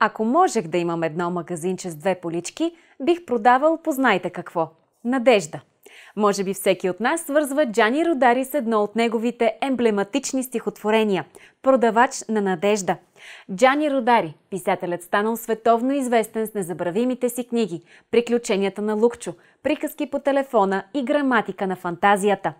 Ако можех да имам едно магазинче с две полички, бих продавал познайте какво – надежда. Може би всеки от нас свързва Джани Родари с едно от неговите емблематични стихотворения – Продавач на надежда – Джани Родари, писателят станал световно известен с незабравимите си книги «Приключенията на Лукчо», «Приказки по телефона» и «Граматика на фантазията».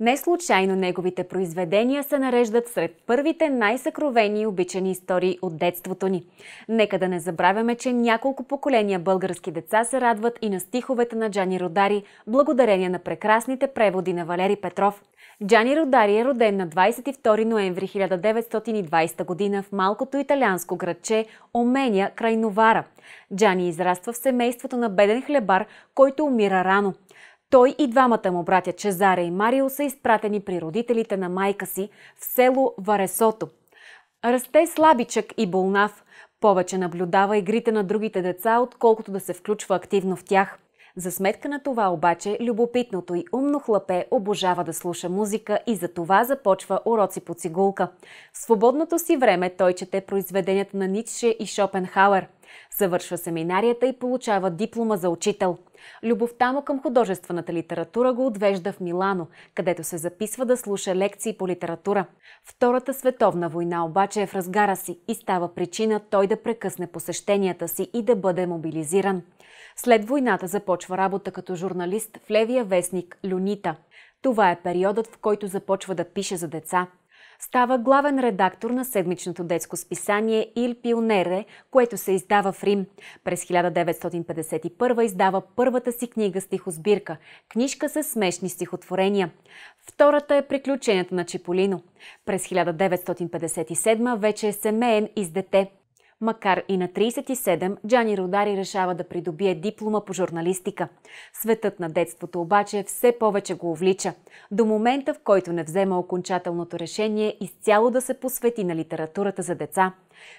Не случайно неговите произведения се нареждат сред първите най-съкровени и обичани истории от детството ни. Нека да не забравяме, че няколко поколения български деца се радват и на стиховете на Джани Родари, благодарение на прекрасните преводи на Валери Петров. Джани Родари е роден на 22 ноември 1920 г. в малко малкото италианско градче Омения край Новара. Джани израства в семейството на беден хлебар, който умира рано. Той и двамата му братя Чезаре и Марио са изпратени при родителите на майка си в село Варесото. Расте слабичък и болнав. Повече наблюдава игрите на другите деца, отколкото да се включва активно в тях – за сметка на това обаче, любопитното и умно хлапе обожава да слуша музика и за това започва уроци по цигулка. В свободното си време той чете произведенията на Ницше и Шопенхауер – Съвършва семинарията и получава диплома за учител. Любовта му към художествената литература го отвежда в Милано, където се записва да слуша лекции по литература. Втората световна война обаче е в разгара си и става причина той да прекъсне посещенията си и да бъде мобилизиран. След войната започва работа като журналист в левия вестник «Люнита». Това е периодът, в който започва да пише за деца – става главен редактор на седмичното детско списание Il Пионере, което се издава в Рим. През 1951 издава първата си книга стихосбирка – книжка с смешни стихотворения. Втората е Приключенията на Чиполино. През 1957 вече е семеен и с дете – Макар и на 37, Джани Родари решава да придобие диплома по журналистика. Светът на детството обаче все повече го увлича. До момента, в който не взема окончателното решение изцяло да се посвети на литературата за деца.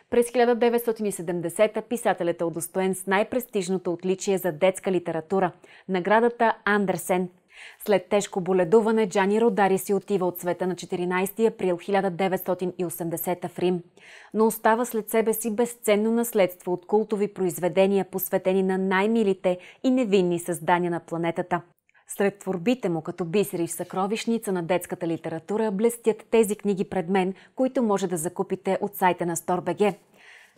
През 1970 писателят е удостоен с най-престижното отличие за детска литература – наградата Андерсен – след тежко боледуване Джани Родари си отива от света на 14 април 1980 в Рим, но остава след себе си безценно наследство от култови произведения, посветени на най-милите и невинни създания на планетата. Сред творбите му като бисери в съкровищница на детската литература блестят тези книги пред мен, които може да закупите от сайта на StoreBG.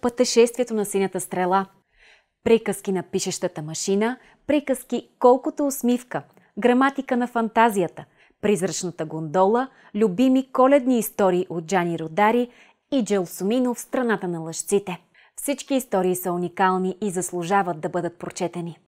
Пътешествието на синята стрела, приказки на пишещата машина, приказки колкото усмивка – граматика на фантазията, призрачната гондола, любими коледни истории от Джани Родари и в «Страната на лъжците». Всички истории са уникални и заслужават да бъдат прочетени.